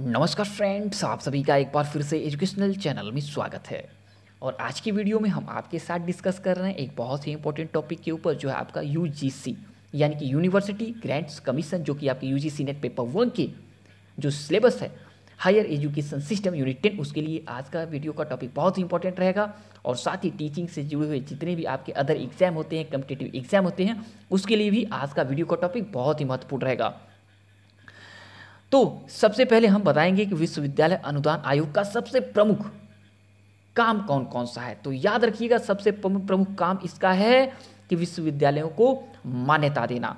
नमस्कार फ्रेंड्स आप सभी का एक बार फिर से एजुकेशनल चैनल में स्वागत है और आज की वीडियो में हम आपके साथ डिस्कस कर रहे हैं एक बहुत ही इंपॉर्टेंट टॉपिक के ऊपर जो है आपका यू यानी कि यूनिवर्सिटी ग्रांट्स कमीशन जो कि आपके यू नेट पेपर वन के जो सिलेबस है higher education system unit ten उसके लिए आज का वीडियो का टॉपिक बहुत ही इंपॉर्टेंट रहेगा और साथ ही टीचिंग से जुड़े हुए जितने भी आपके अदर एग्जाम होते हैं कम्पिटेटिव एग्जाम होते हैं उसके लिए भी आज का वीडियो का टॉपिक बहुत ही महत्वपूर्ण रहेगा तो सबसे पहले हम बताएंगे कि विश्वविद्यालय अनुदान आयोग का सबसे प्रमुख काम कौन कौन सा है तो याद रखिएगा सबसे प्रमुख काम इसका है कि विश्वविद्यालयों को मान्यता देना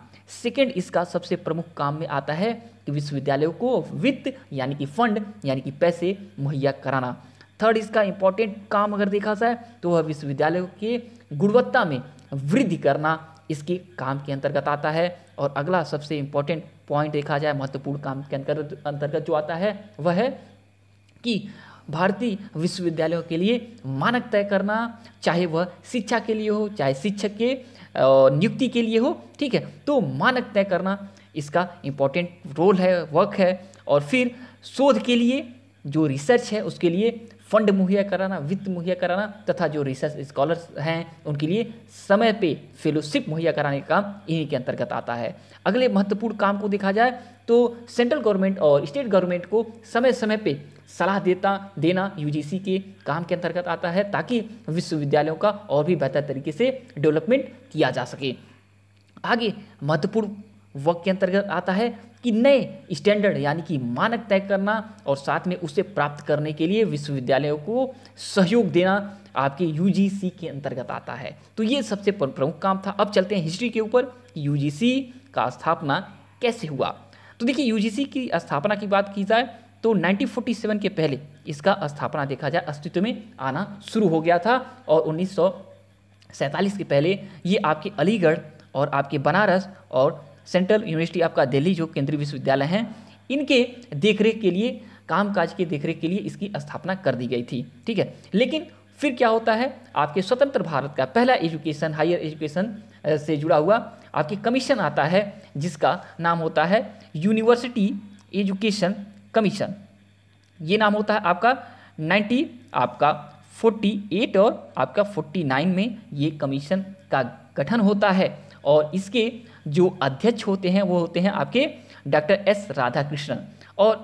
सेकेंड इसका सबसे प्रमुख काम में आता है कि विश्वविद्यालयों को वित्त यानी कि फंड यानी कि पैसे मुहैया कराना थर्ड इसका इंपॉर्टेंट काम अगर देखा जाए तो वह विश्वविद्यालयों की गुणवत्ता में वृद्धि करना इसके काम के अंतर्गत आता है और अगला सबसे इंपॉर्टेंट पॉइंट देखा जाए महत्वपूर्ण काम के अंतर्गत अंतर्गत जो आता है वह है कि भारतीय विश्वविद्यालयों के लिए मानक तय करना चाहे वह शिक्षा के लिए हो चाहे शिक्षक के नियुक्ति के लिए हो ठीक है तो मानक तय करना इसका इम्पोर्टेंट रोल है वर्क है और फिर शोध के लिए जो रिसर्च है उसके लिए फंड मुहैया कराना वित्त मुहैया कराना तथा जो रिसर्च स्कॉलर्स हैं उनके लिए समय पे फेलोशिप मुहैया कराने का काम इन्हीं के अंतर्गत आता है अगले महत्वपूर्ण काम को देखा जाए तो सेंट्रल गवर्नमेंट और स्टेट गवर्नमेंट को समय समय पे सलाह देता देना यूजीसी के काम के अंतर्गत आता है ताकि विश्वविद्यालयों का और भी बेहतर तरीके से डेवलपमेंट किया जा सके आगे महत्वपूर्ण वर्क के अंतर्गत आता है कि नए स्टैंडर्ड यानी कि मानक तय करना और साथ में उसे प्राप्त करने के लिए विश्वविद्यालयों को सहयोग देना आपके यूजीसी के अंतर्गत आता है तो ये सबसे प्रमुख काम था अब चलते हैं हिस्ट्री के ऊपर यू का स्थापना कैसे हुआ तो देखिए यू की स्थापना की बात की जाए तो 1947 के पहले इसका स्थापना देखा जाए अस्तित्व में आना शुरू हो गया था और उन्नीस के पहले ये आपके अलीगढ़ और आपके बनारस और सेंट्रल यूनिवर्सिटी आपका दिल्ली जो केंद्रीय विश्वविद्यालय है इनके देखरेख के लिए कामकाज के देखरेख के लिए इसकी स्थापना कर दी गई थी ठीक है लेकिन फिर क्या होता है आपके स्वतंत्र भारत का पहला एजुकेशन हायर एजुकेशन से जुड़ा हुआ आपके कमीशन आता है जिसका नाम होता है यूनिवर्सिटी एजुकेशन कमीशन ये नाम होता है आपका 90 आपका 48 और आपका 49 में ये कमीशन का गठन होता है और इसके जो अध्यक्ष होते हैं वो होते हैं आपके डॉक्टर एस राधाकृष्णन और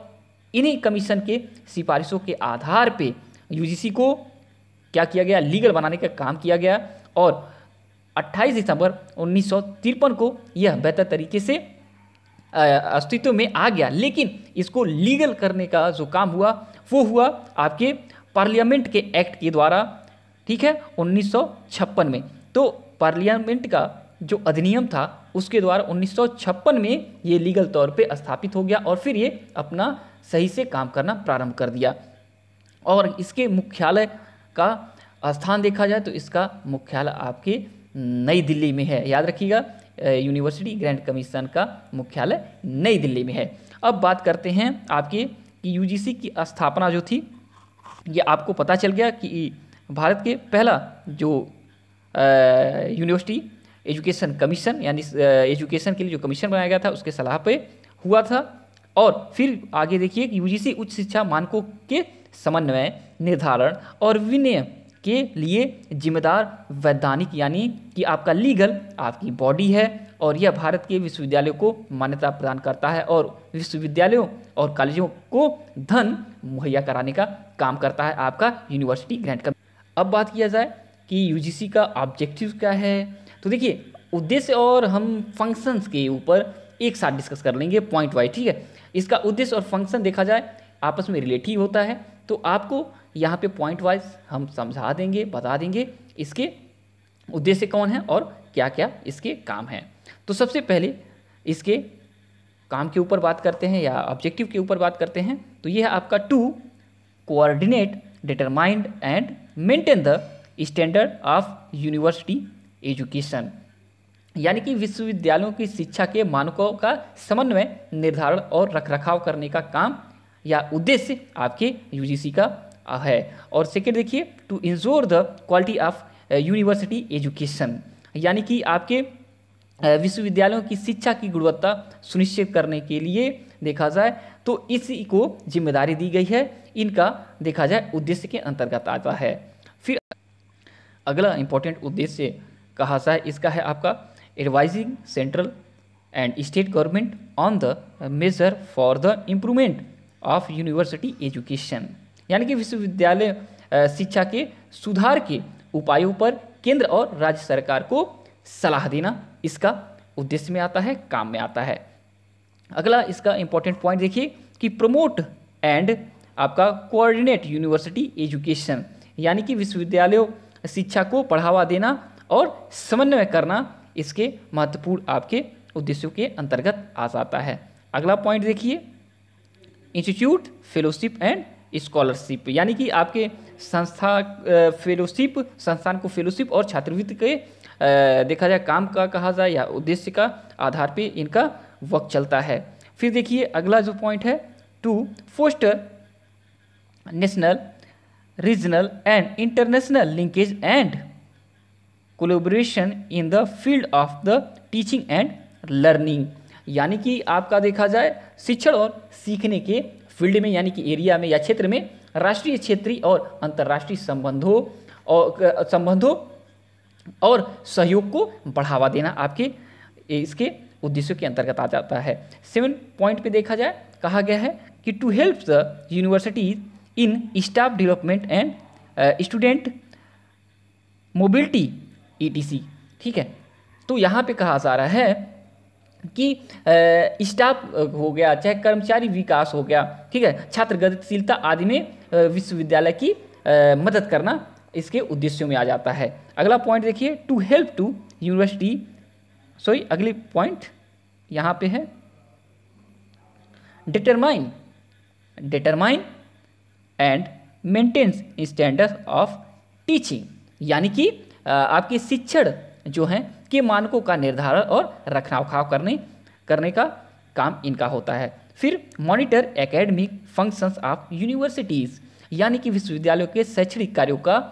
इन्हीं कमीशन के सिफारिशों के आधार पे यूजीसी को क्या किया गया लीगल बनाने का काम किया गया और 28 दिसंबर उन्नीस को यह बेहतर तरीके से अस्तित्व में आ गया लेकिन इसको लीगल करने का जो काम हुआ वो हुआ आपके पार्लियामेंट के एक्ट के द्वारा ठीक है उन्नीस में तो पार्लियामेंट का जो अधिनियम था उसके द्वारा 1956 में ये लीगल तौर पे स्थापित हो गया और फिर ये अपना सही से काम करना प्रारंभ कर दिया और इसके मुख्यालय का स्थान देखा जाए तो इसका मुख्यालय आपके नई दिल्ली में है याद रखिएगा यूनिवर्सिटी ग्रैंड कमीशन का मुख्यालय नई दिल्ली में है अब बात करते हैं आपके कि यूजीसी की स्थापना जो थी ये आपको पता चल गया कि भारत के पहला जो यूनिवर्सिटी एजुकेशन कमीशन यानी एजुकेशन के लिए जो कमीशन बनाया गया था उसके सलाह पे हुआ था और फिर आगे देखिए कि यूजीसी उच्च शिक्षा मानकों के समन्वय निर्धारण और विनय के लिए जिम्मेदार वैधानिक यानी कि आपका लीगल आपकी बॉडी है और यह भारत के विश्वविद्यालयों को मान्यता प्रदान करता है और विश्वविद्यालयों और कॉलेजों को धन मुहैया कराने का काम करता है आपका यूनिवर्सिटी ग्रांट का अब बात किया जाए कि यूजीसी का ऑब्जेक्टिव क्या है तो देखिए उद्देश्य और हम फंक्शंस के ऊपर एक साथ डिस्कस कर लेंगे पॉइंट वाइज ठीक है इसका उद्देश्य और फंक्शन देखा जाए आपस में रिलेटिव होता है तो आपको यहाँ पे पॉइंट वाइज हम समझा देंगे बता देंगे इसके उद्देश्य कौन है और क्या क्या इसके काम हैं तो सबसे पहले इसके काम के ऊपर बात करते हैं या ऑब्जेक्टिव के ऊपर बात करते हैं तो ये है आपका to coordinate determined and maintain the standard of university education यानी कि विश्वविद्यालयों की शिक्षा के मानकों का समन्वय निर्धारण और रखरखाव करने का काम या उद्देश्य आपके यूजीसी का है और सेकेंड देखिए to ensure the quality of university education यानी कि आपके विश्वविद्यालयों की शिक्षा की गुणवत्ता सुनिश्चित करने के लिए देखा जाए तो इसी को जिम्मेदारी दी गई है इनका देखा जाए उद्देश्य के अंतर्गत आता है फिर अगला इंपॉर्टेंट उद्देश्य कहा सा है इसका है आपका advising central and state government on the measure for the improvement of university education यानी कि विश्वविद्यालय शिक्षा के सुधार के उपायों पर केंद्र और राज्य सरकार को सलाह देना इसका उद्देश्य में आता है काम में आता है अगला इसका इंपॉर्टेंट पॉइंट देखिए कि प्रमोट एंड आपका कोऑर्डिनेट यूनिवर्सिटी एजुकेशन यानी कि विश्वविद्यालयों शिक्षा को बढ़ावा देना और समन्वय करना इसके महत्वपूर्ण आपके उद्देश्यों के अंतर्गत आ जाता है अगला पॉइंट देखिए इंस्टीट्यूट फेलोशिप एंड स्कॉलरशिप यानी कि आपके संस्था फेलोशिप संस्थान को फेलोशिप और छात्रवृत्ति के देखा जाए काम का कहा जाए या उद्देश्य का आधार पे इनका वक्त चलता है फिर देखिए अगला जो पॉइंट है to foster national regional and international linkage and collaboration in the field of the teaching and learning यानी कि आपका देखा जाए शिक्षण और सीखने के फील्ड में यानी कि एरिया में या क्षेत्र में राष्ट्रीय क्षेत्रीय और अंतर्राष्ट्रीय संबंधों और संबंधों और सहयोग को बढ़ावा देना आपके इसके उद्देश्यों के अंतर्गत आ जाता है सेवन पॉइंट पे देखा जाए कहा गया है कि to help the universities in staff development and student mobility ईटीसी ठीक है तो यहाँ पे कहा जा रहा है कि स्टाफ हो गया चाहे कर्मचारी विकास हो गया ठीक है छात्र गतिशीलता आदि में विश्वविद्यालय की मदद करना इसके उद्देश्यों में आ जाता है अगला पॉइंट देखिए to help to university sorry अगली पॉइंट यहाँ पे है determine determine and maintains standard of teaching यानी कि आपके शिक्षण जो है के मानकों का निर्धारण और रखरखाव करने करने का काम इनका होता है फिर monitor academic functions of universities यानी कि विश्वविद्यालयों के शैक्षणिक कार्यों का आ,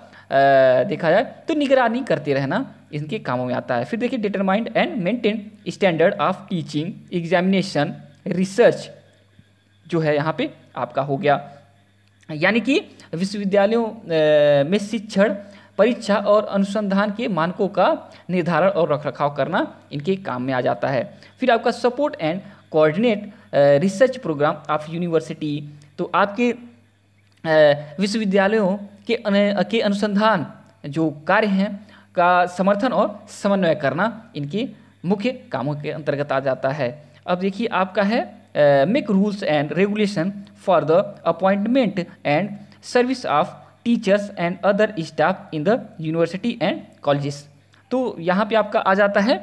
देखा जाए तो निगरानी करते रहना इनके कामों में आता है फिर देखिए determined and maintain standard of teaching examination research जो है यहाँ पे आपका हो गया यानी कि विश्वविद्यालयों में शिक्षण परीक्षा और अनुसंधान के मानकों का निर्धारण और रखरखाव करना इनके काम में आ जाता है फिर आपका support and coordinate research programme of university तो आपके विश्वविद्यालयों के के अनुसंधान जो कार्य हैं का समर्थन और समन्वय करना इनके मुख्य कामों के अंतर्गत आ जाता है अब देखिए आपका है make rules and regulation for the appointment and service of teachers and other staff in the university and colleges तो यहाँ पे आपका आ जाता है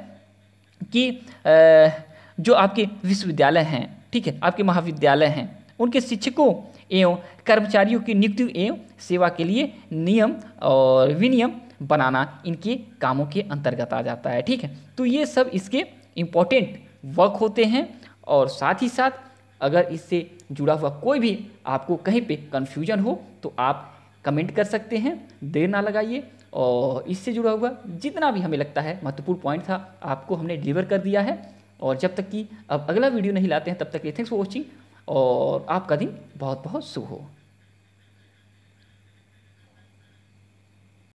कि जो आपके विश्वविद्यालय हैं ठीक है आपके महाविद्यालय हैं उनके शिक्षकों एवं कर्मचारियों की नियुक्ति एवं सेवा के लिए नियम और विनियम बनाना इनके कामों के अंतर्गत आ जाता है ठीक है तो ये सब इसके इम्पोर्टेंट वर्क होते हैं और साथ ही साथ अगर इससे जुड़ा हुआ कोई भी आपको कहीं पे कन्फ्यूजन हो तो आप कमेंट कर सकते हैं देर ना लगाइए और इससे जुड़ा हुआ जितना भी हमें लगता है महत्वपूर्ण पॉइंट था आपको हमने डिलीवर कर दिया है और जब तक कि अब अगला वीडियो नहीं लाते हैं तब तक ये थैंक्स फॉर वॉचिंग और आपका दिन बहुत बहुत शुभ हो